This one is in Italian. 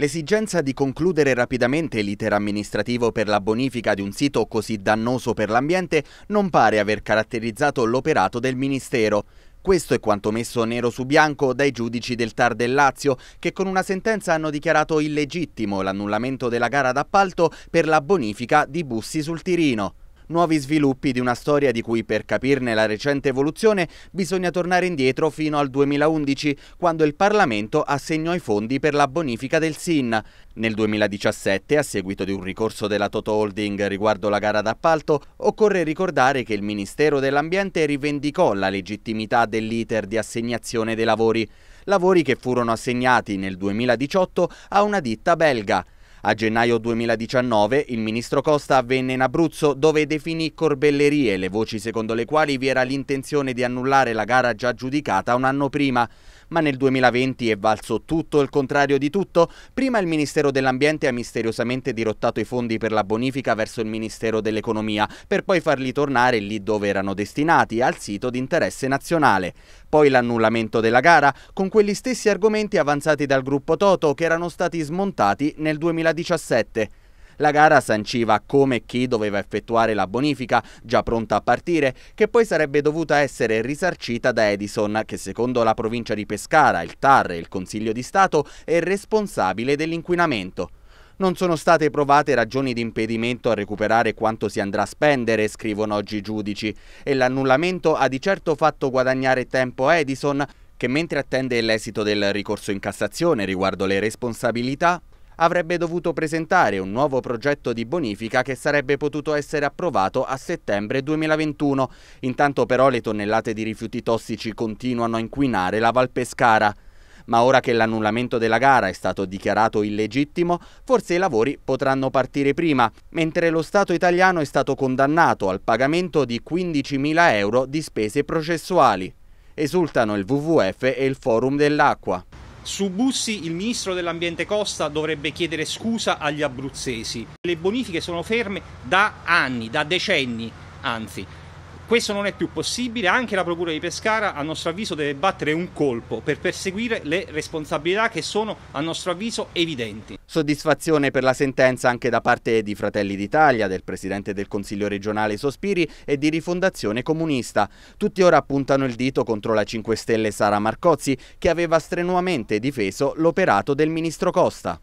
L'esigenza di concludere rapidamente l'iter amministrativo per la bonifica di un sito così dannoso per l'ambiente non pare aver caratterizzato l'operato del Ministero. Questo è quanto messo nero su bianco dai giudici del Tar del Lazio, che con una sentenza hanno dichiarato illegittimo l'annullamento della gara d'appalto per la bonifica di Bussi sul Tirino nuovi sviluppi di una storia di cui per capirne la recente evoluzione bisogna tornare indietro fino al 2011, quando il Parlamento assegnò i fondi per la bonifica del SIN. Nel 2017, a seguito di un ricorso della Toto Holding riguardo la gara d'appalto, occorre ricordare che il Ministero dell'Ambiente rivendicò la legittimità dell'iter di assegnazione dei lavori, lavori che furono assegnati nel 2018 a una ditta belga. A gennaio 2019 il ministro Costa avvenne in Abruzzo dove definì corbellerie le voci secondo le quali vi era l'intenzione di annullare la gara già giudicata un anno prima. Ma nel 2020 è valso tutto il contrario di tutto. Prima il Ministero dell'Ambiente ha misteriosamente dirottato i fondi per la bonifica verso il Ministero dell'Economia, per poi farli tornare lì dove erano destinati, al sito di interesse nazionale. Poi l'annullamento della gara, con quegli stessi argomenti avanzati dal gruppo Toto che erano stati smontati nel 2020. 2017. La gara sanciva come e chi doveva effettuare la bonifica già pronta a partire, che poi sarebbe dovuta essere risarcita da Edison, che secondo la provincia di Pescara, il TAR e il Consiglio di Stato è responsabile dell'inquinamento. Non sono state provate ragioni di impedimento a recuperare quanto si andrà a spendere, scrivono oggi i giudici, e l'annullamento ha di certo fatto guadagnare tempo a Edison, che mentre attende l'esito del ricorso in Cassazione riguardo le responsabilità, avrebbe dovuto presentare un nuovo progetto di bonifica che sarebbe potuto essere approvato a settembre 2021. Intanto però le tonnellate di rifiuti tossici continuano a inquinare la Val Pescara. ma ora che l'annullamento della gara è stato dichiarato illegittimo, forse i lavori potranno partire prima, mentre lo Stato italiano è stato condannato al pagamento di 15.000 euro di spese processuali. Esultano il WWF e il Forum dell'Acqua. Su Bussi il ministro dell'ambiente Costa dovrebbe chiedere scusa agli abruzzesi. Le bonifiche sono ferme da anni, da decenni anzi. Questo non è più possibile, anche la Procura di Pescara a nostro avviso deve battere un colpo per perseguire le responsabilità che sono a nostro avviso evidenti. Soddisfazione per la sentenza anche da parte di Fratelli d'Italia, del Presidente del Consiglio regionale Sospiri e di Rifondazione Comunista. Tutti ora puntano il dito contro la 5 Stelle Sara Marcozzi che aveva strenuamente difeso l'operato del Ministro Costa.